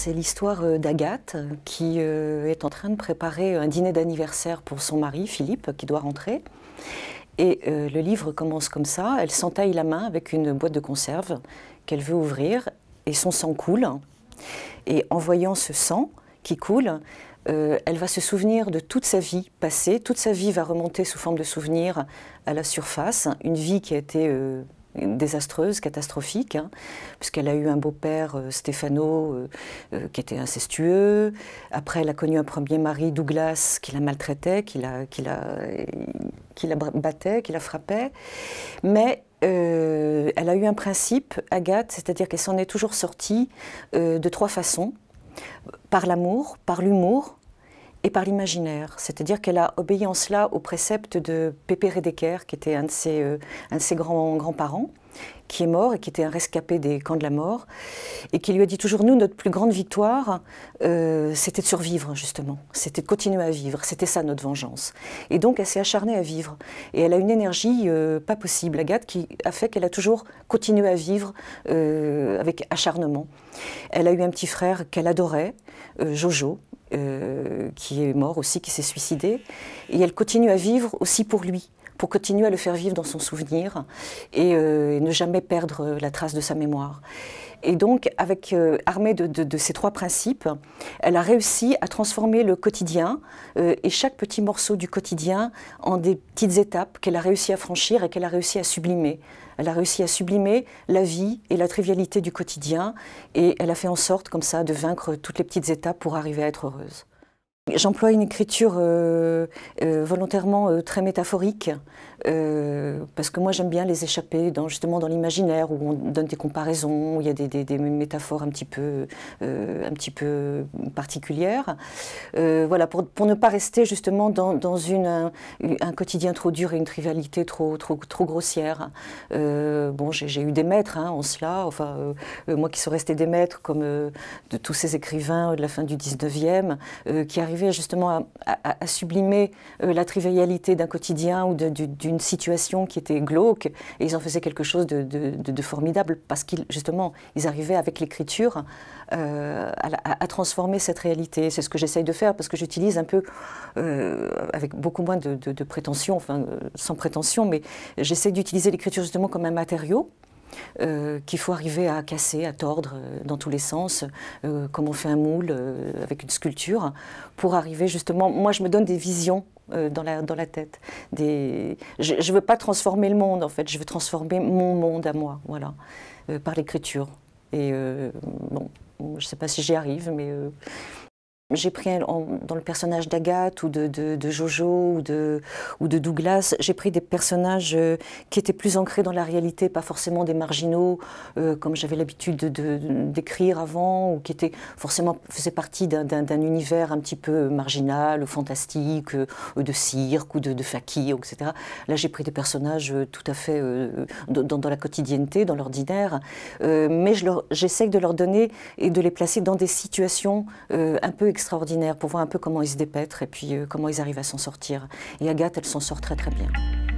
c'est l'histoire euh, d'Agathe euh, qui euh, est en train de préparer un dîner d'anniversaire pour son mari, Philippe, qui doit rentrer. Et le livre commence comme ça. Elle s'entaille la main avec une boîte de conserve qu'elle veut ouvrir et son sang coule. Et en voyant ce sang qui coule, elle va se souvenir de toute sa vie passée. Toute sa vie va remonter sous forme de souvenir à la surface. Une vie qui a été désastreuse, catastrophique, hein, puisqu'elle a eu un beau-père, euh, Stefano, euh, euh, qui était incestueux. Après, elle a connu un premier mari, Douglas, qui la maltraitait, qui la, qui la, qui la battait, qui la frappait. Mais elle a eu un principe, Agathe, c'est-à-dire qu'elle s'en est toujours sortie de trois façons. Par l'amour, par l'humour et par l'imaginaire. C'est-à-dire qu'elle a obéi en cela au précepte de Pépé Redeker, qui était un de ses, euh, grands, parents qui est mort et qui était un rescapé des camps de la mort, et qui lui a dit toujours, nous, notre plus grande victoire, euh, c'était de survivre, justement, c'était de continuer à vivre, c'était ça notre vengeance. Et donc, elle s'est acharnée à vivre, et elle a une énergie euh, pas possible, Agathe, qui a fait qu'elle a toujours continué à vivre avec acharnement. Elle a eu un petit frère qu'elle adorait, Jojo, euh, qui est mort aussi, qui s'est suicidé. Et elle continue à vivre aussi pour lui, pour continuer à le faire vivre dans son souvenir et euh, ne jamais perdre la trace de sa mémoire. Et donc, avec, euh, armée de, ces trois principes, elle a réussi à transformer le quotidien euh, et chaque petit morceau du quotidien en des petites étapes qu'elle a réussi à franchir et qu'elle a réussi à sublimer. Elle a réussi à sublimer la vie et la trivialité du quotidien et elle a fait en sorte, comme ça, de vaincre toutes les petites étapes pour arriver à être heureuse. J'emploie une écriture euh, euh, volontairement euh, très métaphorique, parce que moi j'aime bien les échapper dans, justement dans l'imaginaire, où on donne des comparaisons, où il y a des, métaphores un petit peu, un petit peu particulières. voilà, pour, pour, ne pas rester justement dans, dans une, un, quotidien trop dur et une trivialité trop, trop, trop grossière. bon, j'ai eu des maîtres hein, en cela, enfin, moi qui suis restée des maîtres, comme de tous ces écrivains de la fin du 19e, qui arrivent justement à, sublimer euh, la trivialité d'un quotidien ou d'une situation qui était glauque, et ils en faisaient quelque chose de, formidable parce qu'ils justement ils arrivaient avec l'écriture euh, à, à, transformer cette réalité. C'est ce que j'essaye de faire parce que j'utilise un peu euh, avec beaucoup moins de, prétention, enfin sans prétention, mais j'essaie d'utiliser l'écriture justement comme un matériau euh, qu'il faut arriver à casser, à tordre euh, dans tous les sens, euh, comme on fait un moule avec une sculpture, pour arriver justement. Moi, je me donne des visions dans la, dans la tête. Des... Je ne veux pas transformer le monde, en fait, je veux transformer mon monde à moi, voilà, par l'écriture. Et bon, je ne sais pas si j'y arrive, mais j'ai pris dans le personnage d'Agathe ou de, Jojo ou de, ou de Douglas, j'ai pris des personnages euh, qui étaient plus ancrés dans la réalité, pas forcément des marginaux euh, comme j'avais l'habitude d'écrire avant ou qui étaient forcément faisaient partie d'un univers un petit peu marginal, fantastique, euh, de cirque ou de, de fakir, etc. Là, j'ai pris des personnages tout à fait dans, la quotidienneté, dans l'ordinaire, mais j'essaie de leur donner et de les placer dans des situations un peu extraordinaire pour voir un peu comment ils se dépêtrent et puis euh, comment ils arrivent à s'en sortir. Et Agathe, elle s'en sort très très bien.